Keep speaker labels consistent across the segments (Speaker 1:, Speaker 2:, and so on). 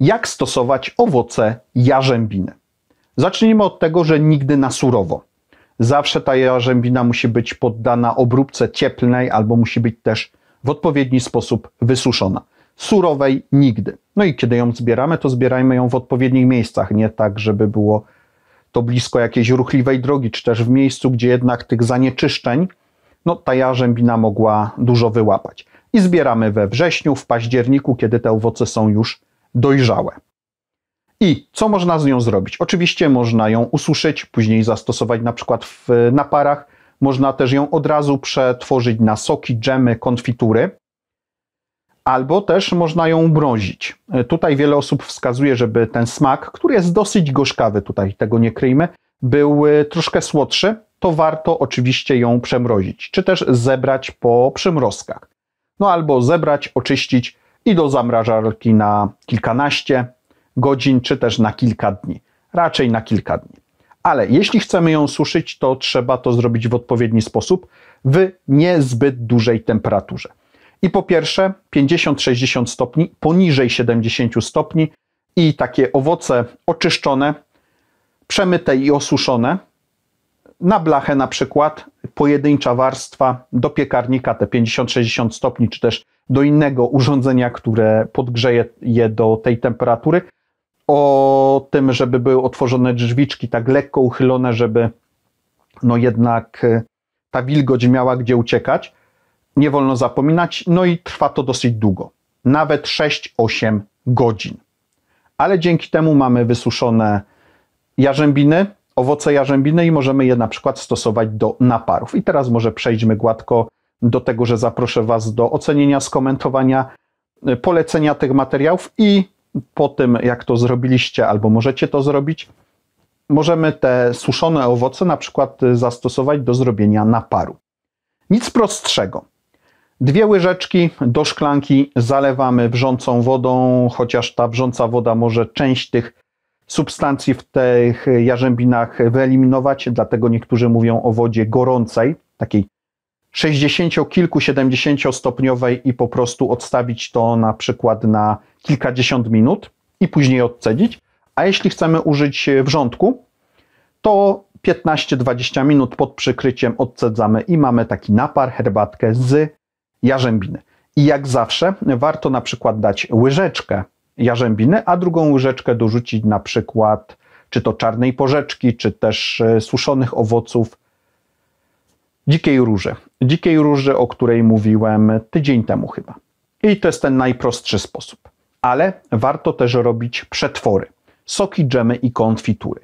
Speaker 1: jak stosować owoce jarzębiny. Zacznijmy od tego, że nigdy na surowo. Zawsze ta jarzębina musi być poddana obróbce cieplnej albo musi być też w odpowiedni sposób wysuszona. Surowej nigdy. No i kiedy ją zbieramy, to zbierajmy ją w odpowiednich miejscach, nie tak, żeby było to blisko jakiejś ruchliwej drogi, czy też w miejscu, gdzie jednak tych zanieczyszczeń, no ta jarzębina mogła dużo wyłapać. I zbieramy we wrześniu, w październiku, kiedy te owoce są już dojrzałe. I co można z nią zrobić? Oczywiście można ją ususzyć, później zastosować na przykład w naparach. Można też ją od razu przetworzyć na soki, dżemy, konfitury. Albo też można ją mrozić. E, tutaj wiele osób wskazuje, żeby ten smak, który jest dosyć gorzkawy, tutaj tego nie kryjmy, był e, troszkę słodszy, to warto oczywiście ją przemrozić, czy też zebrać po przymrozkach. No albo zebrać, oczyścić, i do zamrażarki na kilkanaście godzin, czy też na kilka dni. Raczej na kilka dni. Ale jeśli chcemy ją suszyć, to trzeba to zrobić w odpowiedni sposób, w niezbyt dużej temperaturze. I po pierwsze 50-60 stopni, poniżej 70 stopni i takie owoce oczyszczone, przemyte i osuszone, na blachę na przykład, pojedyncza warstwa do piekarnika te 50-60 stopni, czy też do innego urządzenia, które podgrzeje je do tej temperatury. O tym, żeby były otworzone drzwiczki tak lekko uchylone, żeby no jednak e, ta wilgoć miała gdzie uciekać. Nie wolno zapominać, no i trwa to dosyć długo, nawet 6-8 godzin. Ale dzięki temu mamy wysuszone jarzębiny, owoce jarzębiny i możemy je na przykład stosować do naparów. I teraz może przejdźmy gładko do tego, że zaproszę Was do ocenienia, skomentowania, y, polecenia tych materiałów i po tym, jak to zrobiliście, albo możecie to zrobić, możemy te suszone owoce na przykład y, zastosować do zrobienia naparu. Nic prostszego. Dwie łyżeczki do szklanki zalewamy wrzącą wodą, chociaż ta wrząca woda może część tych substancji w tych jarzębinach wyeliminować, dlatego niektórzy mówią o wodzie gorącej, takiej 60 kilku, 70 stopniowej i po prostu odstawić to na przykład na kilkadziesiąt minut i później odcedzić. A jeśli chcemy użyć e, wrzątku, to 15-20 minut pod przykryciem odcedzamy i mamy taki napar, herbatkę z jarzębiny. I jak zawsze warto na przykład dać łyżeczkę jarzębiny, a drugą łyżeczkę dorzucić na przykład czy to czarnej porzeczki, czy też e, suszonych owoców Dzikiej Róży. Dzikiej Róży, o której mówiłem tydzień temu chyba. I to jest ten najprostszy sposób. Ale warto też robić przetwory. Soki, dżemy i konfitury.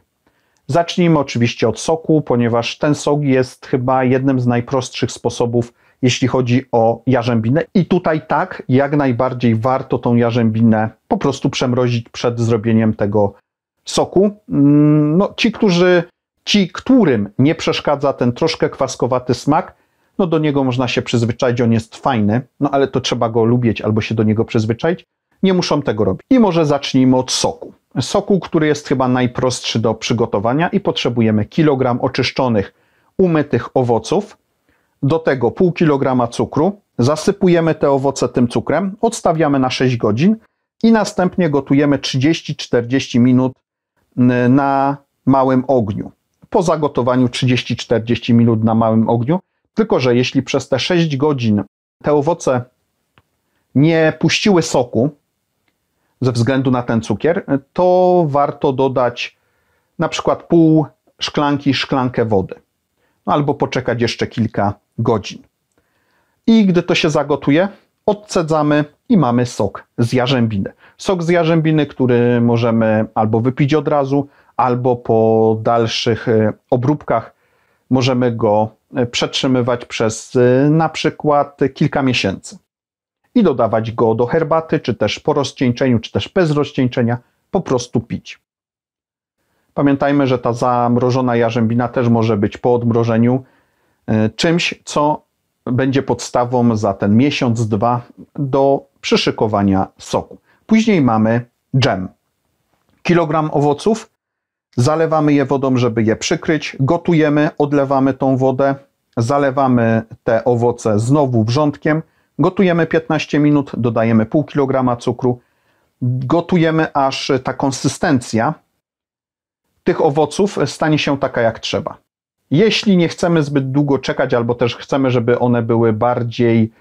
Speaker 1: Zacznijmy oczywiście od soku, ponieważ ten sok jest chyba jednym z najprostszych sposobów, jeśli chodzi o jarzębinę. I tutaj tak, jak najbardziej warto tą jarzębinę po prostu przemrozić przed zrobieniem tego soku. Mm, no, ci, którzy Ci, którym nie przeszkadza ten troszkę kwaskowaty smak, no do niego można się przyzwyczaić, on jest fajny, no ale to trzeba go lubić albo się do niego przyzwyczaić. Nie muszą tego robić. I może zacznijmy od soku. Soku, który jest chyba najprostszy do przygotowania i potrzebujemy kilogram oczyszczonych, umytych owoców, do tego pół kilograma cukru, zasypujemy te owoce tym cukrem, odstawiamy na 6 godzin i następnie gotujemy 30-40 minut na małym ogniu po zagotowaniu 30-40 minut na małym ogniu. Tylko, że jeśli przez te 6 godzin te owoce nie puściły soku ze względu na ten cukier, to warto dodać na przykład pół szklanki, szklankę wody, albo poczekać jeszcze kilka godzin. I gdy to się zagotuje, odcedzamy i mamy sok z jarzębiny. Sok z jarzębiny, który możemy albo wypić od razu, albo po dalszych e, obróbkach możemy go e, przetrzymywać przez e, na przykład kilka miesięcy i dodawać go do herbaty, czy też po rozcieńczeniu, czy też bez rozcieńczenia, po prostu pić. Pamiętajmy, że ta zamrożona jarzębina też może być po odmrożeniu czymś, co będzie podstawą za ten miesiąc, dwa do przyszykowania soku. Później mamy dżem. Kilogram owoców, Zalewamy je wodą, żeby je przykryć. Gotujemy, odlewamy tą wodę. Zalewamy te owoce znowu wrzątkiem. Gotujemy 15 minut, dodajemy pół kilograma cukru. Gotujemy aż ta konsystencja tych owoców stanie się taka jak trzeba. Jeśli nie chcemy zbyt długo czekać, albo też chcemy, żeby one były bardziej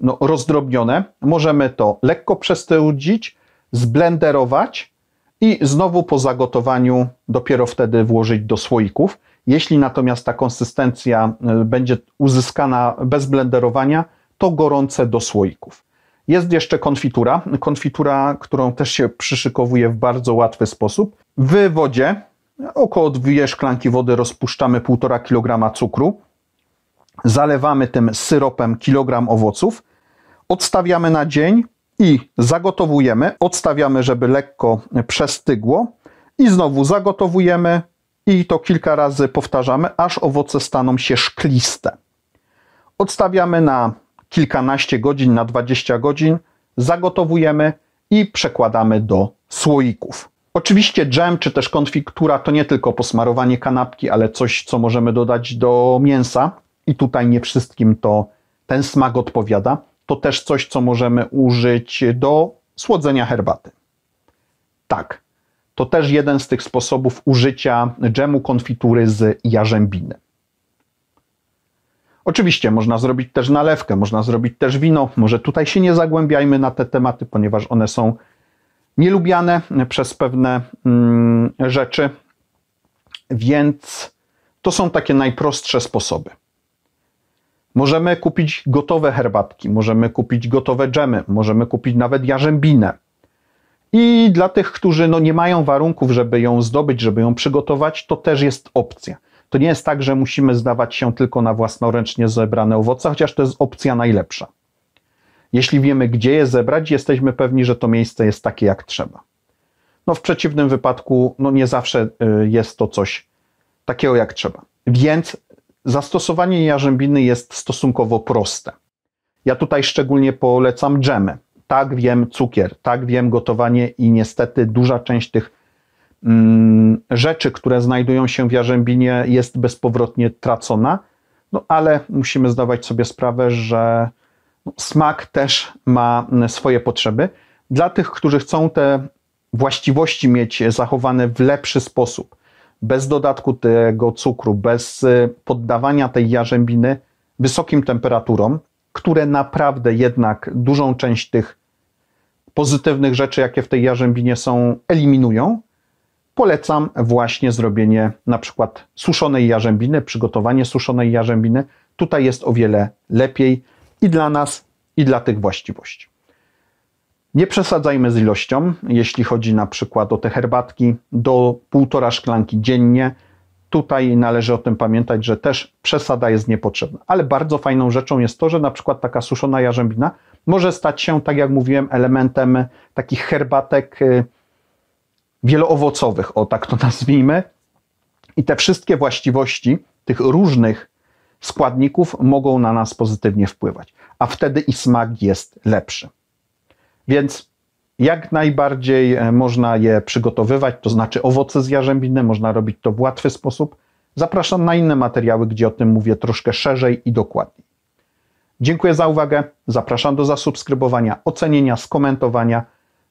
Speaker 1: no, rozdrobnione, możemy to lekko przestyudzić, zblenderować i znowu po zagotowaniu dopiero wtedy włożyć do słoików. Jeśli natomiast ta konsystencja y, będzie uzyskana bez blenderowania, to gorące do słoików. Jest jeszcze konfitura, konfitura, którą też się przyszykowuje w bardzo łatwy sposób. W wodzie około dwie szklanki wody rozpuszczamy 1,5 kg cukru, zalewamy tym syropem kilogram owoców, odstawiamy na dzień, i zagotowujemy, odstawiamy, żeby lekko przestygło i znowu zagotowujemy i to kilka razy powtarzamy, aż owoce staną się szkliste. Odstawiamy na kilkanaście godzin, na 20 godzin, zagotowujemy i przekładamy do słoików. Oczywiście dżem czy też konfiktura to nie tylko posmarowanie kanapki, ale coś, co możemy dodać do mięsa i tutaj nie wszystkim to ten smak odpowiada to też coś, co możemy użyć do słodzenia herbaty. Tak, to też jeden z tych sposobów użycia dżemu konfitury z jarzębiny. Oczywiście można zrobić też nalewkę, można zrobić też wino. Może tutaj się nie zagłębiajmy na te tematy, ponieważ one są nielubiane przez pewne mm, rzeczy. Więc to są takie najprostsze sposoby. Możemy kupić gotowe herbatki, możemy kupić gotowe dżemy, możemy kupić nawet jarzębinę. I dla tych, którzy no nie mają warunków, żeby ją zdobyć, żeby ją przygotować, to też jest opcja. To nie jest tak, że musimy zdawać się tylko na własnoręcznie zebrane owoce, chociaż to jest opcja najlepsza. Jeśli wiemy, gdzie je zebrać, jesteśmy pewni, że to miejsce jest takie, jak trzeba. No w przeciwnym wypadku, no nie zawsze y, jest to coś takiego, jak trzeba. Więc Zastosowanie jarzębiny jest stosunkowo proste. Ja tutaj szczególnie polecam dżemy. Tak wiem cukier, tak wiem gotowanie i niestety duża część tych mm, rzeczy, które znajdują się w jarzębinie jest bezpowrotnie tracona, no ale musimy zdawać sobie sprawę, że no, smak też ma mm, swoje potrzeby. Dla tych, którzy chcą te właściwości mieć zachowane w lepszy sposób, bez dodatku tego cukru, bez y, poddawania tej jarzębiny wysokim temperaturom, które naprawdę jednak dużą część tych pozytywnych rzeczy, jakie w tej jarzębinie są, eliminują, polecam właśnie zrobienie na przykład suszonej jarzębiny, przygotowanie suszonej jarzębiny. Tutaj jest o wiele lepiej i dla nas, i dla tych właściwości. Nie przesadzajmy z ilością, jeśli chodzi na przykład o te herbatki, do półtora szklanki dziennie. Tutaj należy o tym pamiętać, że też przesada jest niepotrzebna. Ale bardzo fajną rzeczą jest to, że na przykład taka suszona jarzębina może stać się, tak jak mówiłem, elementem takich herbatek y, wieloowocowych, o tak to nazwijmy. I te wszystkie właściwości tych różnych składników mogą na nas pozytywnie wpływać, a wtedy i smak jest lepszy. Więc jak najbardziej e, można je przygotowywać, to znaczy owoce z jarzębiny, można robić to w łatwy sposób. Zapraszam na inne materiały, gdzie o tym mówię troszkę szerzej i dokładniej. Dziękuję za uwagę, zapraszam do zasubskrybowania, ocenienia, skomentowania,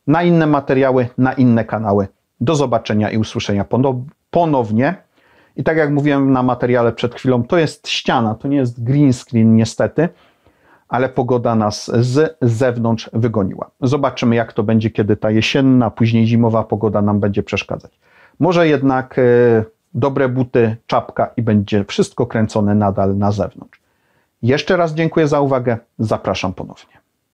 Speaker 1: na inne materiały, na inne kanały. Do zobaczenia i usłyszenia ponownie. I tak jak mówiłem na materiale przed chwilą, to jest ściana, to nie jest green screen niestety ale pogoda nas z zewnątrz wygoniła. Zobaczymy, jak to będzie, kiedy ta jesienna, później zimowa pogoda nam będzie przeszkadzać. Może jednak e, dobre buty, czapka i będzie wszystko kręcone nadal na zewnątrz. Jeszcze raz dziękuję za uwagę. Zapraszam ponownie.